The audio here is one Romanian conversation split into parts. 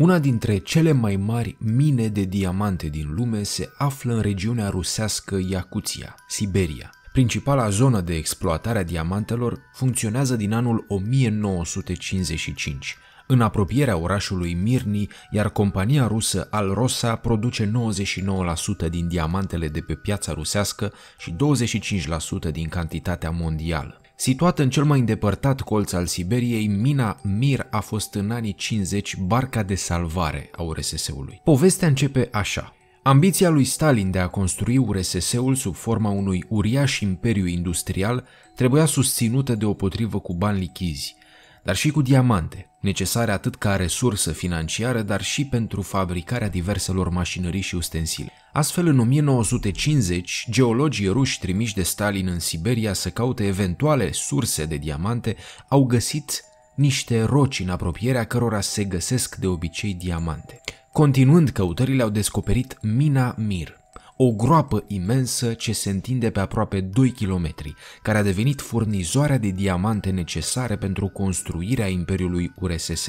Una dintre cele mai mari mine de diamante din lume se află în regiunea rusească Iacuția, Siberia. Principala zonă de exploatare a diamantelor funcționează din anul 1955, în apropierea orașului Mirni, iar compania rusă Alrosa produce 99% din diamantele de pe piața rusească și 25% din cantitatea mondială. Situată în cel mai îndepărtat colț al Siberiei, mina Mir a fost în anii 50 barca de salvare a URSS-ului. Povestea începe așa. Ambiția lui Stalin de a construi URSS-ul sub forma unui uriaș imperiu industrial trebuia susținută deopotrivă cu bani lichizi, dar și cu diamante, necesare atât ca resursă financiară, dar și pentru fabricarea diverselor mașinării și ustensile. Astfel, în 1950, geologii ruși trimiși de Stalin în Siberia să caute eventuale surse de diamante au găsit niște roci în apropierea cărora se găsesc de obicei diamante. Continuând căutările, au descoperit mina Mir, o groapă imensă ce se întinde pe aproape 2 km, care a devenit furnizoarea de diamante necesare pentru construirea Imperiului URSS.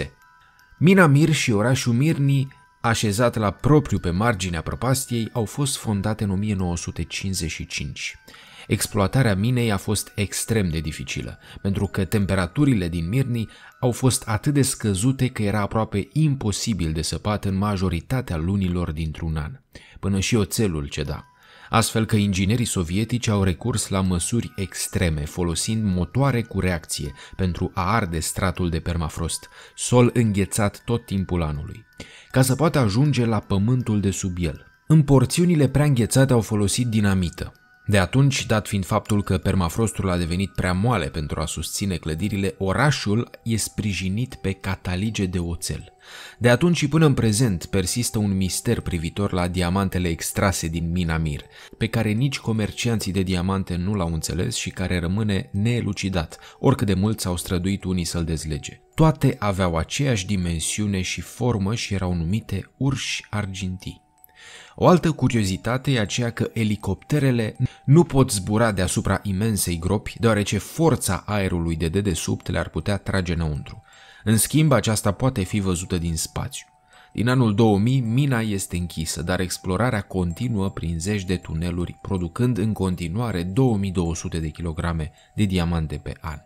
Mina Mir și orașul Mirni, așezat la propriu pe marginea prăpastiei, au fost fondate în 1955. Exploatarea minei a fost extrem de dificilă, pentru că temperaturile din Mirni au fost atât de scăzute că era aproape imposibil de săpat în majoritatea lunilor dintr-un an. Până și oțelul ceda. Astfel că inginerii sovietici au recurs la măsuri extreme, folosind motoare cu reacție pentru a arde stratul de permafrost, sol înghețat tot timpul anului, ca să poată ajunge la pământul de sub el. În porțiunile prea înghețate au folosit dinamită, de atunci, dat fiind faptul că permafrostul a devenit prea moale pentru a susține clădirile, orașul e sprijinit pe catalige de oțel. De atunci și până în prezent persistă un mister privitor la diamantele extrase din mina Mir, pe care nici comercianții de diamante nu l-au înțeles și care rămâne neelucidat, oricât de mult s-au străduit unii să-l dezlege. Toate aveau aceeași dimensiune și formă și erau numite urși argintii. O altă curiozitate e aceea că elicopterele nu pot zbura deasupra imensei gropi, deoarece forța aerului de dedesubt le-ar putea trage înăuntru. În schimb, aceasta poate fi văzută din spațiu. Din anul 2000, mina este închisă, dar explorarea continuă prin zeci de tuneluri, producând în continuare 2200 de kilograme de diamante pe an.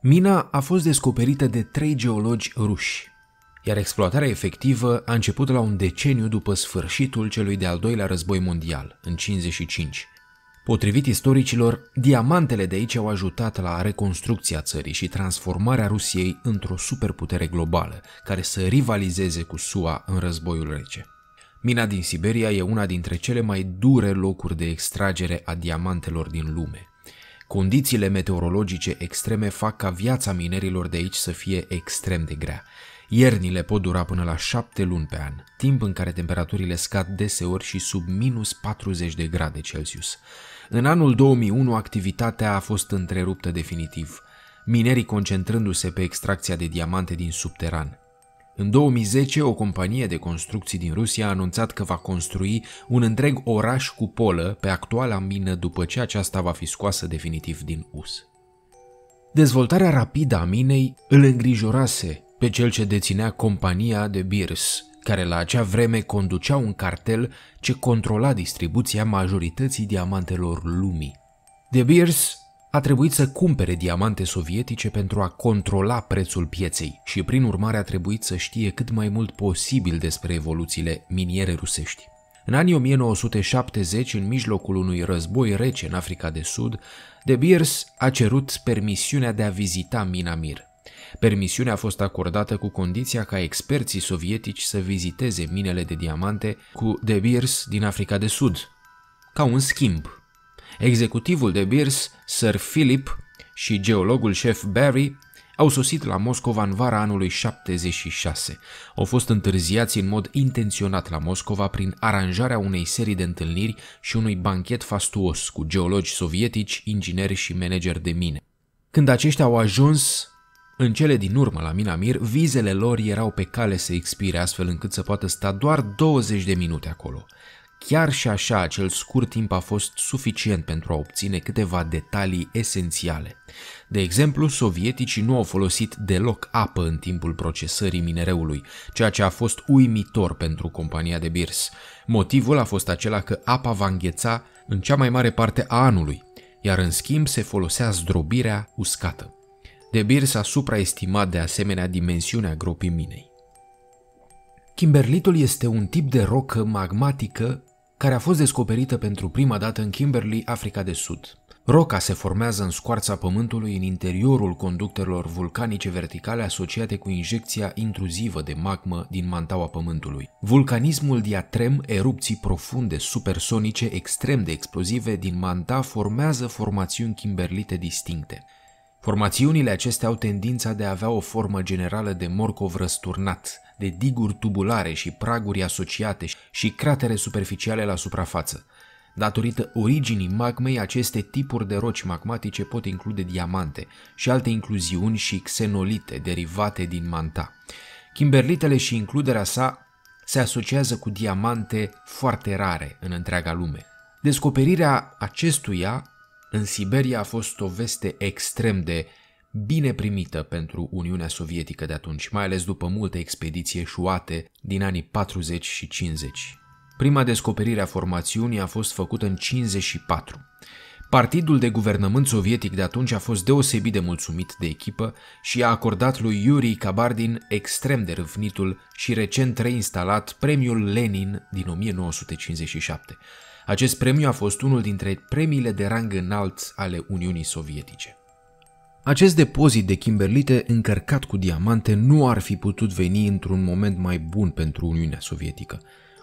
Mina a fost descoperită de trei geologi ruși, iar exploatarea efectivă a început la un deceniu după sfârșitul celui de-al doilea război mondial, în 55. Potrivit istoricilor, diamantele de aici au ajutat la reconstrucția țării și transformarea Rusiei într-o superputere globală, care să rivalizeze cu SUA în războiul rece. Mina din Siberia e una dintre cele mai dure locuri de extragere a diamantelor din lume. Condițiile meteorologice extreme fac ca viața minerilor de aici să fie extrem de grea, Iernile pot dura până la 7 luni pe an, timp în care temperaturile scad deseori și sub minus 40 de grade Celsius. În anul 2001 activitatea a fost întreruptă definitiv, minerii concentrându-se pe extracția de diamante din subteran. În 2010, o companie de construcții din Rusia a anunțat că va construi un întreg oraș cu polă pe actuala mină după ce aceasta va fi scoasă definitiv din us. Dezvoltarea rapidă a minei îl îngrijorase pe cel ce deținea compania de Beers, care la acea vreme conducea un cartel ce controla distribuția majorității diamantelor lumii. De Beers a trebuit să cumpere diamante sovietice pentru a controla prețul pieței și prin urmare a trebuit să știe cât mai mult posibil despre evoluțiile miniere rusești. În anii 1970, în mijlocul unui război rece în Africa de Sud, De Beers a cerut permisiunea de a vizita mina Mir. Permisiunea a fost acordată cu condiția ca experții sovietici să viziteze minele de diamante cu De Beers din Africa de Sud, ca un schimb. Executivul De Beers, Sir Philip, și geologul șef Barry au sosit la Moscova în vara anului 76. Au fost întârziați în mod intenționat la Moscova prin aranjarea unei serii de întâlniri și unui banchet fastuos cu geologi sovietici, ingineri și manageri de mine. Când aceștia au ajuns, în cele din urmă la Minamir, vizele lor erau pe cale să expire astfel încât să poată sta doar 20 de minute acolo. Chiar și așa, acel scurt timp a fost suficient pentru a obține câteva detalii esențiale. De exemplu, sovieticii nu au folosit deloc apă în timpul procesării minereului, ceea ce a fost uimitor pentru compania de birs. Motivul a fost acela că apa va îngheța în cea mai mare parte a anului, iar în schimb se folosea zdrobirea uscată. De Bir s-a supraestimat de asemenea dimensiunea gropii minei. Kimberlitul este un tip de rocă magmatică care a fost descoperită pentru prima dată în Kimberley, Africa de Sud. Roca se formează în scoarța pământului în interiorul conductelor vulcanice verticale asociate cu injecția intruzivă de magmă din mantaua pământului. Vulcanismul diatrem, erupții profunde supersonice extrem de explozive din manta formează formațiuni kimberlite distincte. Formațiunile acestea au tendința de a avea o formă generală de morcov răsturnat, de diguri tubulare și praguri asociate și cratere superficiale la suprafață. Datorită originii magmei, aceste tipuri de roci magmatice pot include diamante și alte incluziuni și xenolite derivate din manta. Kimberlitele și includerea sa se asociază cu diamante foarte rare în întreaga lume. Descoperirea acestuia în Siberia a fost o veste extrem de bine primită pentru Uniunea Sovietică de atunci, mai ales după multe expediții eșuate din anii 40 și 50. Prima descoperire a formațiunii a fost făcută în 54. Partidul de guvernământ sovietic de atunci a fost deosebit de mulțumit de echipă și a acordat lui Yuri Kabardin extrem de râvnitul și recent reinstalat premiul Lenin din 1957. Acest premiu a fost unul dintre premiile de rang înalt ale Uniunii Sovietice. Acest depozit de kimberlite încărcat cu diamante nu ar fi putut veni într-un moment mai bun pentru Uniunea Sovietică.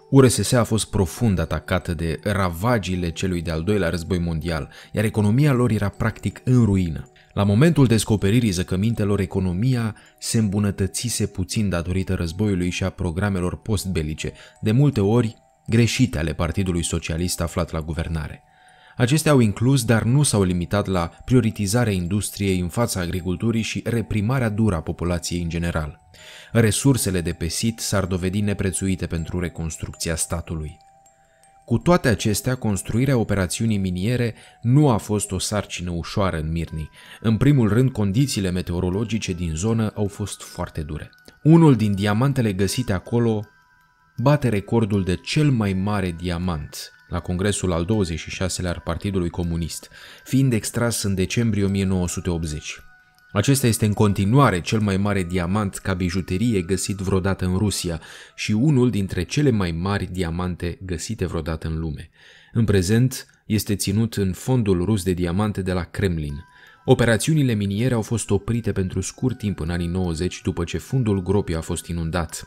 URSS a fost profund atacată de ravagile celui de-al doilea război mondial, iar economia lor era practic în ruină. La momentul descoperirii zăcămintelor, economia se îmbunătățise puțin datorită războiului și a programelor postbelice, de multe ori greșite ale Partidului Socialist aflat la guvernare. Acestea au inclus, dar nu s-au limitat la prioritizarea industriei în fața agriculturii și reprimarea dură a populației în general. Resursele de pe sit s-ar dovedi neprețuite pentru reconstrucția statului. Cu toate acestea, construirea operațiunii miniere nu a fost o sarcină ușoară în Mirni. În primul rând, condițiile meteorologice din zonă au fost foarte dure. Unul din diamantele găsite acolo bate recordul de cel mai mare diamant la congresul al 26-lea al Partidului Comunist, fiind extras în decembrie 1980. Acesta este în continuare cel mai mare diamant ca bijuterie găsit vreodată în Rusia și unul dintre cele mai mari diamante găsite vreodată în lume. În prezent, este ținut în fondul rus de diamante de la Kremlin. Operațiunile miniere au fost oprite pentru scurt timp în anii 90 după ce fundul gropii a fost inundat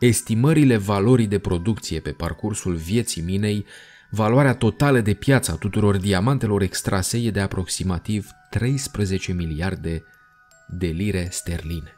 estimările valorii de producție pe parcursul vieții minei, valoarea totală de piață a tuturor diamantelor extrase e de aproximativ 13 miliarde de lire sterline.